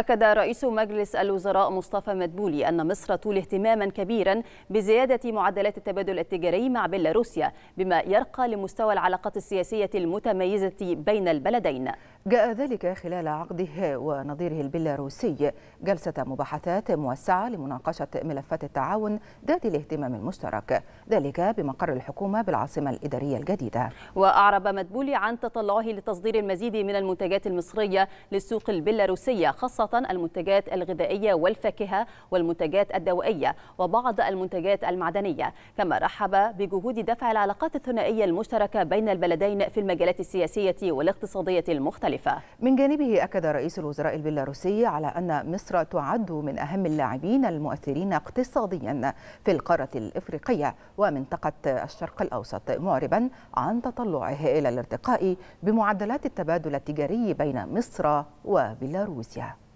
أكد رئيس مجلس الوزراء مصطفى مدبولي أن مصر تولي اهتماما كبيرا بزيادة معدلات التبادل التجاري مع بيلاروسيا بما يرقى لمستوى العلاقات السياسية المتميزة بين البلدين جاء ذلك خلال عقده ونظيره البيلاروسي جلسة مباحثات موسعة لمناقشة ملفات التعاون ذات الاهتمام المشترك ذلك بمقر الحكومة بالعاصمة الإدارية الجديدة وأعرب مدبولي عن تطلعه لتصدير المزيد من المنتجات المصرية للسوق البيلاروسية خاصة المنتجات الغذائية والفاكهة والمنتجات الدوائية وبعض المنتجات المعدنية كما رحب بجهود دفع العلاقات الثنائية المشتركة بين البلدين في المجالات السياسية والاقتصادية المختلفة مختلفة من جانبه أكد رئيس الوزراء البيلاروسي على أن مصر تعد من أهم اللاعبين المؤثرين اقتصاديا في القارة الإفريقية ومنطقة الشرق الأوسط معربا عن تطلعه إلى الارتقاء بمعدلات التبادل التجاري بين مصر وبيلاروسيا